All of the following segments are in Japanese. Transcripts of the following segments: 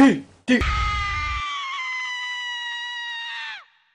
p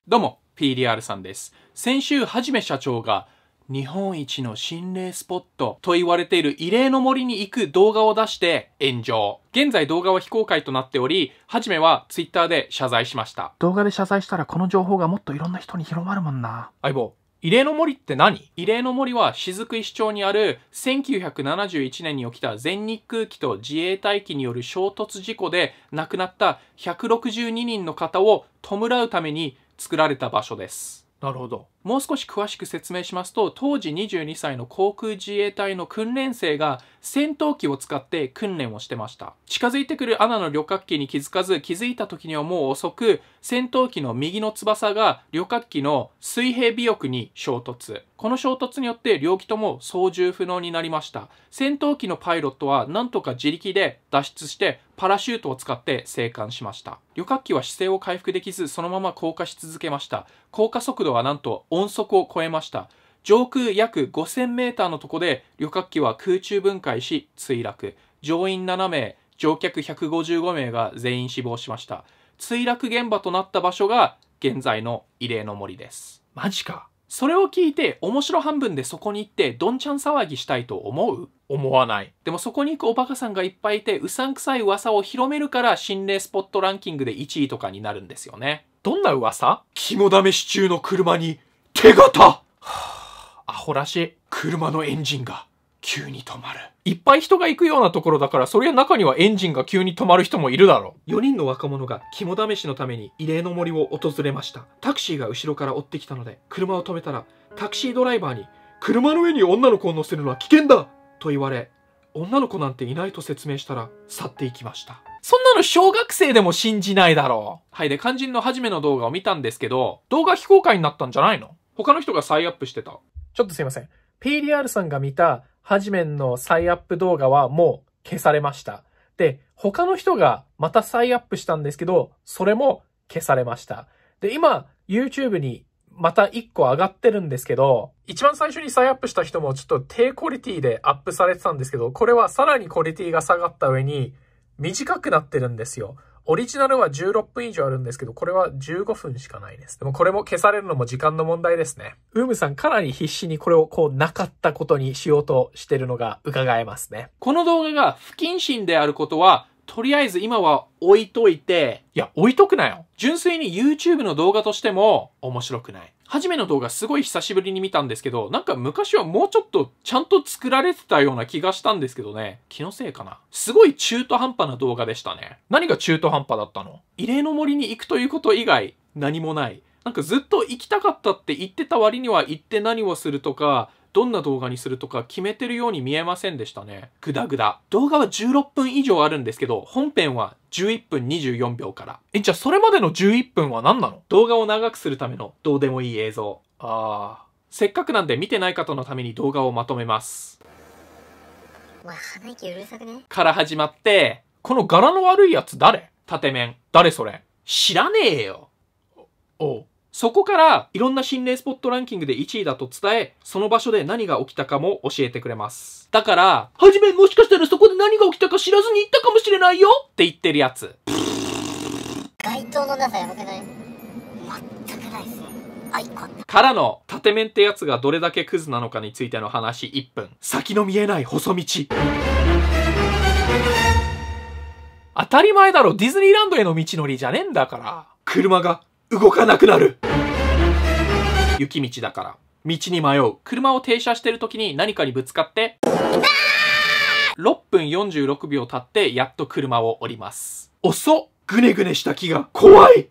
どうも、PDR さんです。先週、はじめ社長が、日本一の心霊スポットと言われている異例の森に行く動画を出して炎上。現在動画は非公開となっており、はじめは Twitter で謝罪しました。動画で謝罪したらこの情報がもっといろんな人に広まるもんな。相棒、慰霊の森って何慰霊の森は雫石町にある1971年に起きた全日空機と自衛隊機による衝突事故で亡くなった162人の方を弔うために作られた場所です。なるほどもう少し詳しく説明しますと当時22歳の航空自衛隊の訓練生が戦闘機を使って訓練をしてました近づいてくるナの旅客機に気づかず気づいた時にはもう遅く戦闘機の右の翼が旅客機の水平尾翼に衝突この衝突によって両機とも操縦不能になりました戦闘機のパイロットはなんとか自力で脱出してパラシュートを使って生還しました旅客機は姿勢を回復できずそのまま降下し続けました降下速度はなんと音速を超えました上空約 5000m のとこで旅客機は空中分解し墜落乗員7名乗客155名が全員死亡しました墜落現場となった場所が現在の慰霊の森ですマジかそれを聞いて面白半分でそこに行ってどんちゃん騒ぎしたいと思う思わない。でもそこに行くおバカさんがいっぱいいて、うさんくさい噂を広めるから心霊スポットランキングで1位とかになるんですよね。どんな噂肝試し中の車に手形、はあ、アホらしい。車のエンジンが急に止まる。いっぱい人が行くようなところだから、そりゃ中にはエンジンが急に止まる人もいるだろう。4人の若者が肝試しのために異例の森を訪れました。タクシーが後ろから追ってきたので、車を止めたら、タクシードライバーに、車の上に女の子を乗せるのは危険だと言われ、女の子なんていないと説明したら去っていきました。そんなの小学生でも信じないだろう。はい。で、肝心の初めの動画を見たんですけど、動画非公開になったんじゃないの他の人が再アップしてた。ちょっとすいません。PDR さんが見た初めの再アップ動画はもう消されました。で、他の人がまた再アップしたんですけど、それも消されました。で、今、YouTube にまた1個上がってるんですけど、一番最初に再アップした人もちょっと低クオリティでアップされてたんですけど、これはさらにクオリティが下がった上に短くなってるんですよ。オリジナルは16分以上あるんですけど、これは15分しかないです。でもこれも消されるのも時間の問題ですね。ウームさんかなり必死にこれをこうなかったことにしようとしてるのが伺えますね。この動画が不謹慎であることはとりあえず今は置いといて、いや、置いとくなよ。純粋に YouTube の動画としても面白くない。はじめの動画すごい久しぶりに見たんですけど、なんか昔はもうちょっとちゃんと作られてたような気がしたんですけどね。気のせいかな。すごい中途半端な動画でしたね。何が中途半端だったの異例の森に行くということ以外何もない。なんかずっと行きたかったって言ってた割には行って何をするとか、どんな動画にするとか決めてるように見えませんでしたね。グダグダ。動画は16分以上あるんですけど、本編は11分24秒から。え、じゃあそれまでの11分は何なの動画を長くするためのどうでもいい映像。ああ。せっかくなんで見てない方のために動画をまとめます。わ、鼻息うるさくねから始まって、この柄の悪いやつ誰縦面。誰それ知らねえよ。おう。そこからいろんな心霊スポットランキングで1位だと伝え、その場所で何が起きたかも教えてくれます。だから、はじめもしかしたらそこで何が起きたか知らずに行ったかもしれないよって言ってるやつ。街灯のなさやばくない全くないっすね。アイコン。からの、縦面ってやつがどれだけクズなのかについての話1分。先の見えない細道。当たり前だろ、ディズニーランドへの道のりじゃねえんだから。車が動かなくなる雪道だから道に迷う車を停車してる時に何かにぶつかって6分46秒経ってやっと車を降ります遅っぐねぐねした木が怖い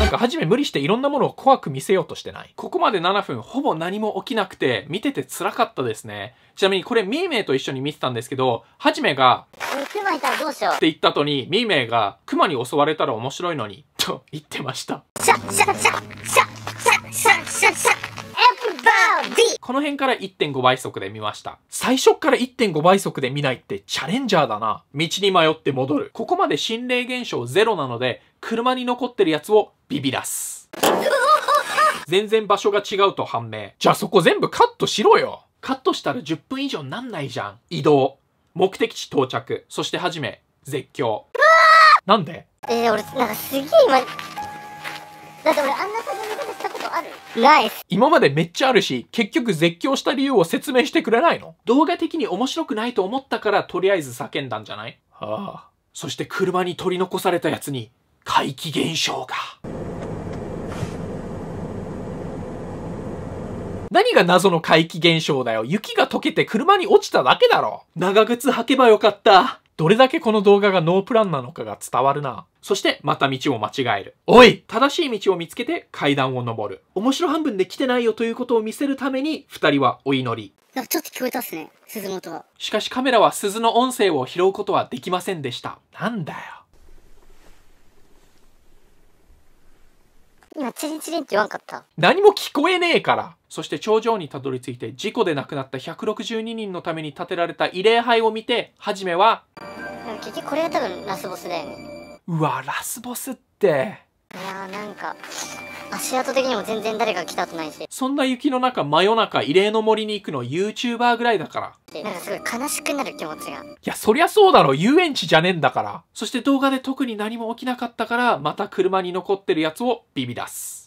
なんか初め無理していろんなものを怖く見せようとしてない。ここまで7分ほぼ何も起きなくて見てて辛かったですね。ちなみにこれミーメイと一緒に見てたんですけど、初めが、クマいたらどうしようって言った後にミーメイがクマに襲われたら面白いのにと言ってました。この辺から1.5倍速で見ました。最初から1.5倍速で見ないってチャレンジャーだな。道に迷って戻る。ここまで心霊現象ゼロなので、車に残ってるやつをビビらす。全然場所が違うと判明。じゃあそこ全部カットしろよ。カットしたら10分以上なんないじゃん。移動。目的地到着。そして始め。絶叫。なんでえー、俺、なんかすげえ今、だって俺あんな叫び方したことあるない今までめっちゃあるし、結局絶叫した理由を説明してくれないの動画的に面白くないと思ったからとりあえず叫んだんじゃないはあ。そして車に取り残されたやつに怪奇現象が。何が謎の怪奇現象だよ。雪が溶けて車に落ちただけだろ。長靴履けばよかった。どれだけこの動画がノープランなのかが伝わるな。そして、また道を間違える。おい正しい道を見つけて階段を登る。面白半分で来てないよということを見せるために、二人はお祈り。なんかちょっと聞こえたっすね、鈴の音が。しかしカメラは鈴の音声を拾うことはできませんでした。なんだよ。今、チリンチリンって言わんかった。何も聞こえねえから。そして頂上にたどり着いて事故で亡くなった162人のために建てられた慰霊碑を見てはじめは結局これ多分ラスボスだよねうわラスボスっていやーなんか足跡的にも全然誰か来たとないしそんな雪の中真夜中慰霊の森に行くの YouTuber ぐらいだからなんかすごい悲しくなる気持ちがいやそりゃそうだろ遊園地じゃねえんだからそして動画で特に何も起きなかったからまた車に残ってるやつをビビ出す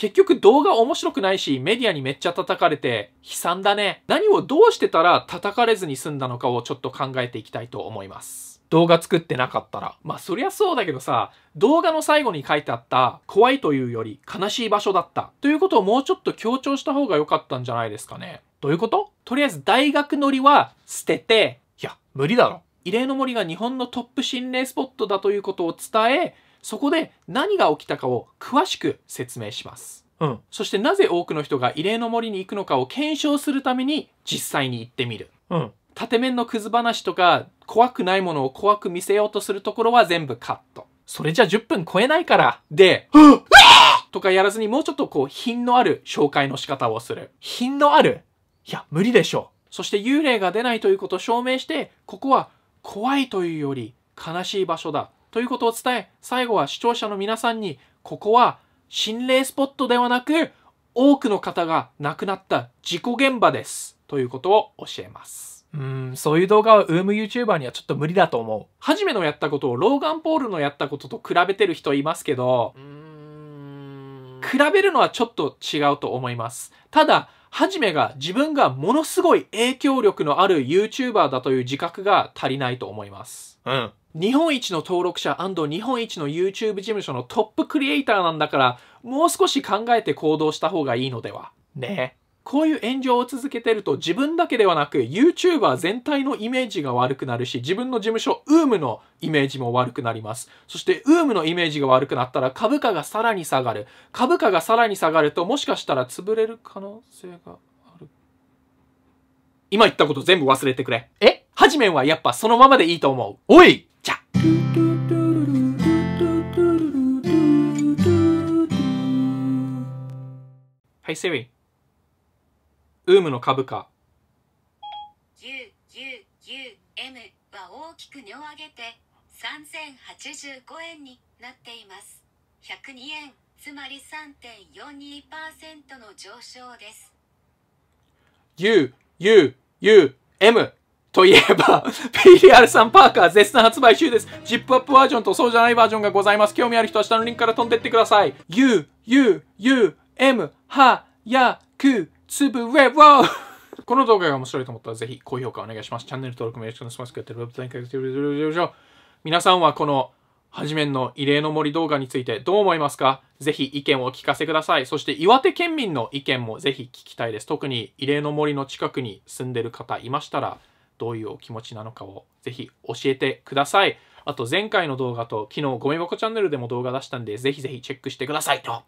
結局動画面白くないし、メディアにめっちゃ叩かれて、悲惨だね。何をどうしてたら叩かれずに済んだのかをちょっと考えていきたいと思います。動画作ってなかったら。まあそりゃそうだけどさ、動画の最後に書いてあった怖いというより悲しい場所だったということをもうちょっと強調した方が良かったんじゃないですかね。どういうこととりあえず大学乗りは捨てて、いや、無理だろ。慰霊の森が日本のトップ心霊スポットだということを伝え、そこで何が起きたかを詳しく説明します。うん、そしてなぜ多くの人が異例の森に行くのかを検証するために実際に行ってみる。うん、縦面のクズ話とか怖くないものを怖く見せようとするところは全部カット。それじゃ10分超えないから。で、とかやらずにもうちょっとこう品のある紹介の仕方をする。品のあるいや、無理でしょう。そして幽霊が出ないということを証明して、ここは怖いというより悲しい場所だ。ということを伝え、最後は視聴者の皆さんに、ここは心霊スポットではなく、多くの方が亡くなった事故現場です。ということを教えます。うん、そういう動画はウーム YouTuber にはちょっと無理だと思う。はじめのやったことをローガン・ポールのやったことと比べてる人いますけど、うーん、比べるのはちょっと違うと思います。ただ、はじめが自分がものすごい影響力のある YouTuber だという自覚が足りないと思います。うん。日本一の登録者日本一の YouTube 事務所のトップクリエイターなんだから、もう少し考えて行動した方がいいのではねこういう炎上を続けてると自分だけではなく YouTuber 全体のイメージが悪くなるし自分の事務所 UM のイメージも悪くなります。そして UM のイメージが悪くなったら株価がさらに下がる。株価がさらに下がるともしかしたら潰れる可能性がある。今言ったこと全部忘れてくれ。えはじめんはやっぱそのままでいいと思う。おいはい、セ s ウームの株価 UUUM は大きく値を上げて3085円になっています102円つまり3.42%の上昇です UUUM といえば、PDR さんパーカー絶賛発売中です。ジップアップバージョンとそうじゃないバージョンがございます。興味ある人は下のリンクから飛んでってください。ゆ、ゆ、ゆ、m, は、や、く、つぶれろこの動画が面白いと思ったらぜひ高評価お願いします。チャンネル登録もよろしくお願いします。皆さんはこの、はじめんの異例の森動画についてどう思いますかぜひ意見をお聞かせください。そして岩手県民の意見もぜひ聞きたいです。特に異例の森の近くに住んでる方いましたら、どういうお気持ちなのかをぜひ教えてください。あと前回の動画と昨日ゴミ箱チャンネルでも動画出したんでぜひぜひチェックしてくださいと。